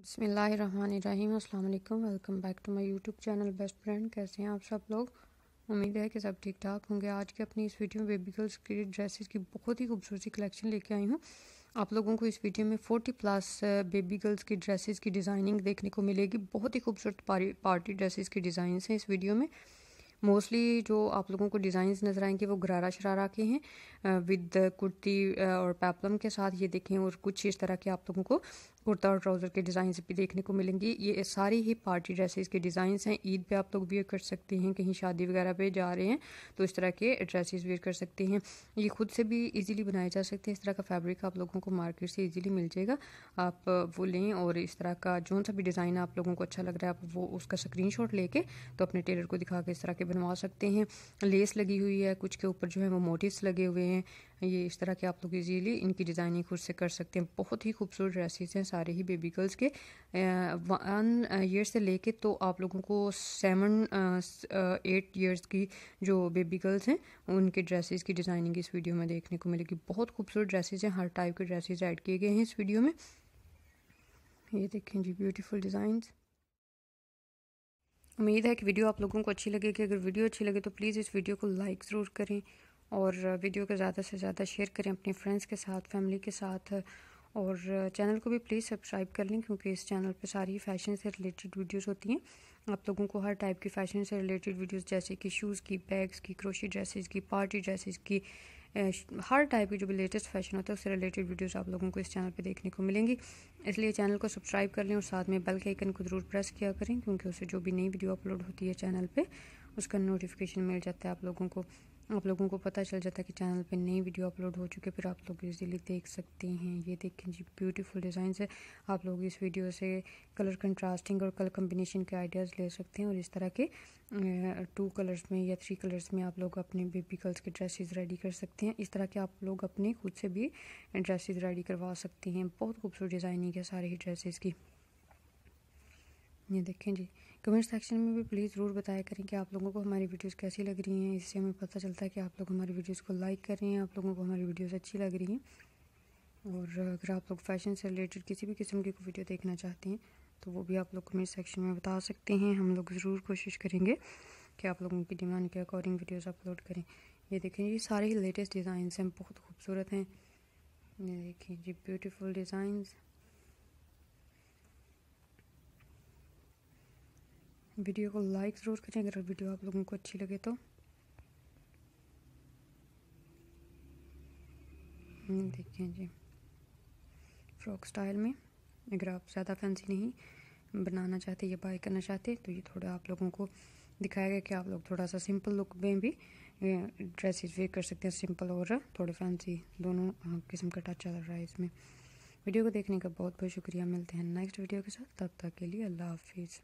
बसमीम् अल्लाम welcome back to my YouTube channel best friend कैसे हैं आप सब लोग उम्मीद है कि सब ठीक ठाक होंगे आज के अपनी इस वीडियो में बेबी गर्ल्स की ड्रेसेस की बहुत ही खूबसूरती कलेक्शन लेके आई हूँ आप लोगों को इस वीडियो में 40 प्लस बेबी गर्ल्स की ड्रेसेस की डिज़ाइनिंग देखने को मिलेगी बहुत ही खूबसूरत पार्टी ड्रेसेस की डिज़ाइन हैं इस वीडियो में मोस्टली जो आप लोगों को डिज़ाइन नज़र आएंगे वो गरारा शरारा के हैं विद कुर्ती और पैपलम के साथ ये देखें और कुछ इस तरह के आप लोगों को कुर्ता और ट्राउज़र के डिज़ाइंस भी देखने को मिलेंगी ये सारी ही पार्टी ड्रेसेस के डिज़ाइन हैं ईद पे आप लोग वेयर कर सकते हैं कहीं शादी वगैरह पे जा रहे हैं तो इस तरह के ड्रेसेस वेयर कर सकते हैं ये खुद से भी इजीली बनाए जा सकते हैं इस तरह का फैब्रिक आप लोगों को मार्केट से इजीली मिल जाएगा आप वो लें और इस तरह का जो सा भी डिज़ाइन आप लोगों को अच्छा लग रहा है आप वो उसका स्क्रीन शॉट लेके तो अपने टेलर को दिखा के इस तरह के बनवा सकते हैं लेस लगी हुई है कुछ के ऊपर जो है वो मोटिस लगे हुए हैं ये इस तरह के आप लोग इजीली इनकी डिज़ाइनिंग खुद से कर सकते हैं बहुत ही खूबसूरत ड्रेसेस हैं सारे ही बेबी गर्ल्स के वन ईयर से लेके तो आप लोगों को सेवन एट ईयर्स की जो बेबी गर्ल्स हैं उनके ड्रेसेस की डिज़ाइनिंग इस वीडियो में देखने को मिलेगी बहुत खूबसूरत ड्रेसेज हैं हर टाइप के ड्रेसेज ऐड किए गए हैं इस वीडियो में ये देखें जी ब्यूटीफुल डिज़ाइन उम्मीद है कि वीडियो आप लोगों को अच्छी लगेगी अगर वीडियो अच्छी लगे तो प्लीज़ इस वीडियो को लाइक ज़रूर करें और वीडियो को ज़्यादा से ज़्यादा शेयर करें अपने फ्रेंड्स के साथ फैमिली के साथ और चैनल को भी प्लीज़ सब्सक्राइब कर लें क्योंकि इस चैनल पर सारी फैशन से रिलेटेड वीडियोज़ होती हैं आप लोगों को हर टाइप की फैशन से रिलेटेड वीडियोस जैसे कि शूज़ की बैग्स की क्रोशी ड्रेसेस की पार्टी ड्रेसेस की हर टाइप की जो भी लेटेस्ट फैशन होता है उससे रिलेटेड वीडियोस आप लोगों को इस चैनल पे देखने को मिलेंगी इसलिए चैनल को सब्सक्राइब कर लें और साथ में बेल के आइकन को ज़रूर प्रेस किया करें क्योंकि उससे जो भी नई वीडियो अपलोड होती है चैनल पर उसका नोटिफिकेशन मिल जाता है आप लोगों को आप लोगों को पता चल जाता है कि चैनल पे नई वीडियो अपलोड हो चुके फिर आप लोग इजीली देख सकते हैं ये देखें जी ब्यूटीफुल डिज़ाइन है आप लोग इस वीडियो से कलर कंट्रास्टिंग और कलर कम्बिनेशन के आइडियाज़ ले सकते हैं और इस तरह के टू कलर्स में या थ्री कलर्स में आप लोग अपने बेबी गर्ल्स के ड्रेसेस रेडी कर सकते हैं इस तरह के आप लोग अपने खुद से भी ड्रेसेस रेडी करवा सकते हैं बहुत खूबसूरत डिज़ाइनिंग है सारे ही ड्रेसेस की ये देखें जी कमेंट सेक्शन में भी प्लीज़ ज़रूर बताया करें कि आप लोगों को हमारी वीडियोस कैसी लग रही हैं इससे हमें पता चलता है कि आप लोग हमारी वीडियोस को लाइक कर रहे हैं आप लोगों को हमारी वीडियोस अच्छी लग रही हैं और अगर आप लोग फैशन से रिलेटेड किसी भी किस्म की वीडियो देखना चाहते हैं तो वो भी आप लोग कमेंट सेक्शन में बता सकते हैं हम लोग ज़रूर कोशिश करेंगे कि आप लोगों की डिमांड के अकॉर्डिंग वीडियोज़ अपलोड करें ये देखें ये सारे ही लेटेस्ट डिज़ाइंस हैं बहुत खूबसूरत हैं ये देखें जी ब्यूटीफुल डिज़ाइंस वीडियो को लाइक ज़रूर करें अगर वीडियो आप लोगों को अच्छी लगे तो हम्म, देखें जी फ्रॉक स्टाइल में अगर आप ज़्यादा फैंसी नहीं बनाना चाहते या बाय करना चाहते तो ये थोड़ा आप लोगों को दिखाया गया कि आप लोग थोड़ा सा सिंपल लुक में भी ड्रेसेस वेयर कर सकते हैं सिंपल और थोड़े फैंसी दोनों किस्म का टच आ रहा है इसमें वीडियो को देखने का बहुत बहुत शुक्रिया मिलते हैं नेक्स्ट वीडियो के साथ तब तक के लिए अल्लाह हाफिज़